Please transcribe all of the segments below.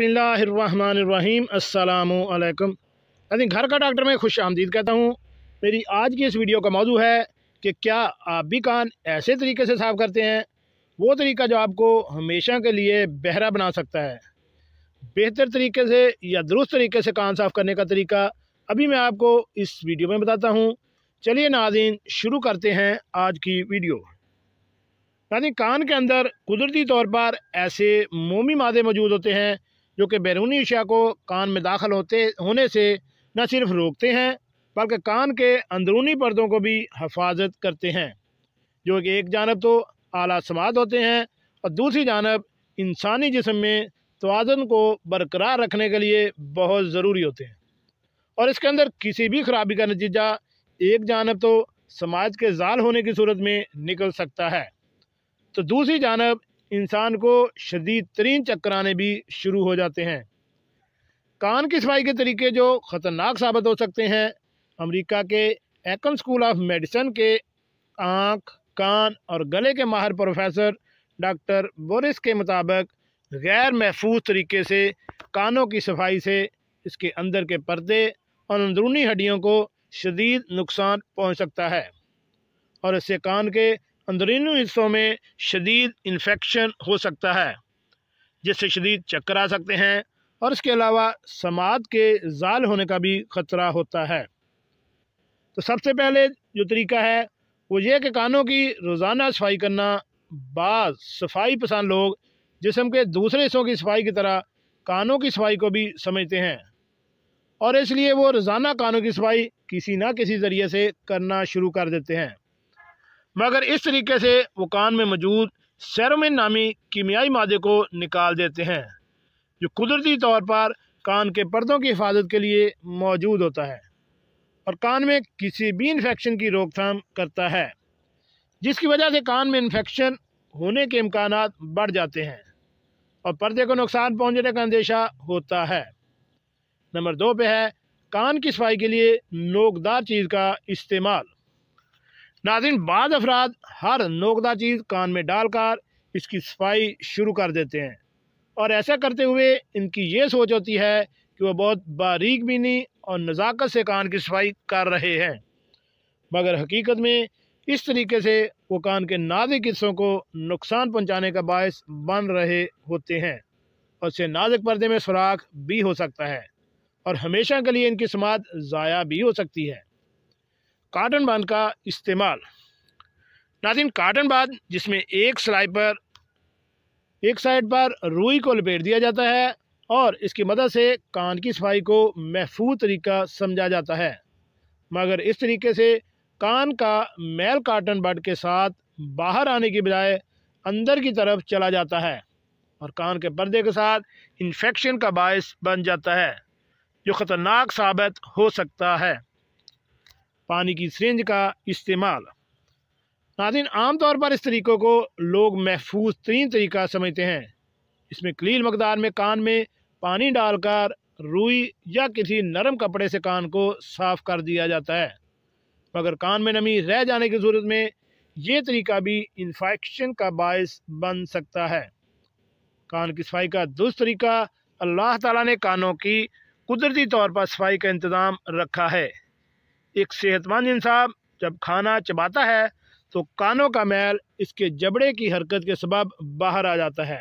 बसमीम अल्लाम अजी घर का डॉक्टर मैं खुश आमदीद कहता हूँ मेरी आज की इस वीडियो का मौजू है कि क्या आप भी कान ऐसे तरीके से साफ़ करते हैं वो तरीका जो आपको हमेशा के लिए बहरा बना सकता है बेहतर तरीके से या दुरुस्त तरीके से कान साफ़ करने का तरीका अभी मैं आपको इस वीडियो में बताता हूँ चलिए नाजीन शुरू करते हैं आज की वीडियो यानी कान के अंदर कुदरती तौर पर ऐसे मोमी मादे मौजूद होते हैं जो कि बैरूनी अशिया को कान में दाखिल होते होने से न सिर्फ रोकते हैं बल्कि कान के अंदरूनी पर्दों को भी हफाजत करते हैं जो कि एक जानब तो आला समात होते हैं और दूसरी जानब इंसानी जिसम में तोज़न को बरकरार रखने के लिए बहुत ज़रूरी होते हैं और इसके अंदर किसी भी खराबी का नतीजा एक जानब तो समाज के जाल होने की सूरत में निकल सकता है तो दूसरी जानब इंसान को शदीद तरीन आने भी शुरू हो जाते हैं कान की सफाई के तरीके जो ख़तरनाक साबित हो सकते हैं अमेरिका के एकम स्कूल ऑफ मेडिसन के आँख कान और गले के माहर प्रोफेसर डॉक्टर बोरिस के मुताबिक गैर महफूज तरीके से कानों की सफाई से इसके अंदर के पर्दे और अंदरूनी हड्डियों को शदीद नुकसान पहुँच सकता है और इससे कान के अंदरूनी हिस्सों में शदीद इन्फेक्शन हो सकता है जिससे शदीद चक्कर आ सकते हैं और इसके अलावा समाज के जाल होने का भी ख़तरा होता है तो सबसे पहले जो तरीका है वो ये कि कानों की रोज़ाना सफाई करना बाज़ सफाई पसंद लोग जिसम के दूसरे हिस्सों की सफाई की तरह कानों की सफाई को भी समझते हैं और इसलिए वो रोज़ाना कानों की सफाई किसी ना किसी ज़रिए से करना शुरू कर देते हैं मगर इस तरीके से वो कान में मौजूद सैरोमिन नामी कीमियाई मादे को निकाल देते हैं जो कुदरती तौर पर कान के पर्दों की हिफाजत के लिए मौजूद होता है और कान में किसी भी इन्फेक्शन की रोकथाम करता है जिसकी वजह से कान में इन्फेक्शन होने के इम्कान बढ़ जाते हैं और पर्दे को नुकसान पहुंचने का अंदेशा होता है नंबर दो पे है कान की सफाई के लिए नोकदार चीज़ का इस्तेमाल नाजिन बाद अफराद हर नोकदा चीज़ कान में डालकर इसकी सफाई शुरू कर देते हैं और ऐसा करते हुए इनकी ये सोच होती है कि वह बहुत बारीक बीनी और नज़ाकत से कान की सफाई कर रहे हैं मगर हकीकत में इस तरीके से वो कान के नाजिक हिस्सों को नुकसान पहुंचाने का बायस बन रहे होते हैं और इससे नाजुक पर्दे में सुराख भी हो सकता है और हमेशा के लिए इनकी समात ज़ाया भी हो सकती है कार्टन बांध का इस्तेमाल नाजिन कार्टन बांध जिसमें एक सिलाई पर एक साइड पर रुई को लपेट दिया जाता है और इसकी मदद से कान की सफाई को महफूज तरीका समझा जाता है मगर इस तरीके से कान का मैल काटन बड के साथ बाहर आने की बजाय अंदर की तरफ चला जाता है और कान के पर्दे के साथ इन्फेक्शन का बायस बन जाता है जो ख़तरनाक साबित हो सकता है पानी की सरेंज का इस्तेमाल नाजिन तौर पर इस तरीक़ों को लोग महफूज तरीन तरीका समझते हैं इसमें कलील मकदार में कान में पानी डालकर रुई या किसी नरम कपड़े से कान को साफ कर दिया जाता है मगर कान में नमी रह जाने की सूरत में ये तरीका भी इन्फेक्शन का बायस बन सकता है कान की सफाई का दुरुस्त तरीका अल्लाह ताला ने कानों की कुदरती तौर पर सफाई का इंतज़ाम रखा है एक सेहतमंद इंसान जब खाना चबाता है तो कानों का मैल इसके जबड़े की हरकत के सबब बाहर आ जाता है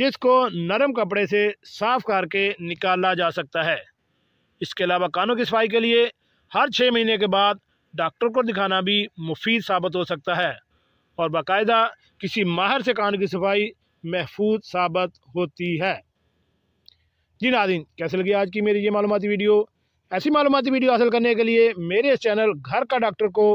जिसको नरम कपड़े से साफ करके निकाला जा सकता है इसके अलावा कानों की सफाई के लिए हर छः महीने के बाद डॉक्टर को दिखाना भी मुफीद साबित हो सकता है और बाकायदा किसी माहर से कान की सफाई महफूज साबित होती है जी नादिन कैसे लगी आज की मेरी ये मालूमती वीडियो ऐसी मालूमती वीडियो हासिल करने के लिए मेरे इस चैनल घर का डॉक्टर को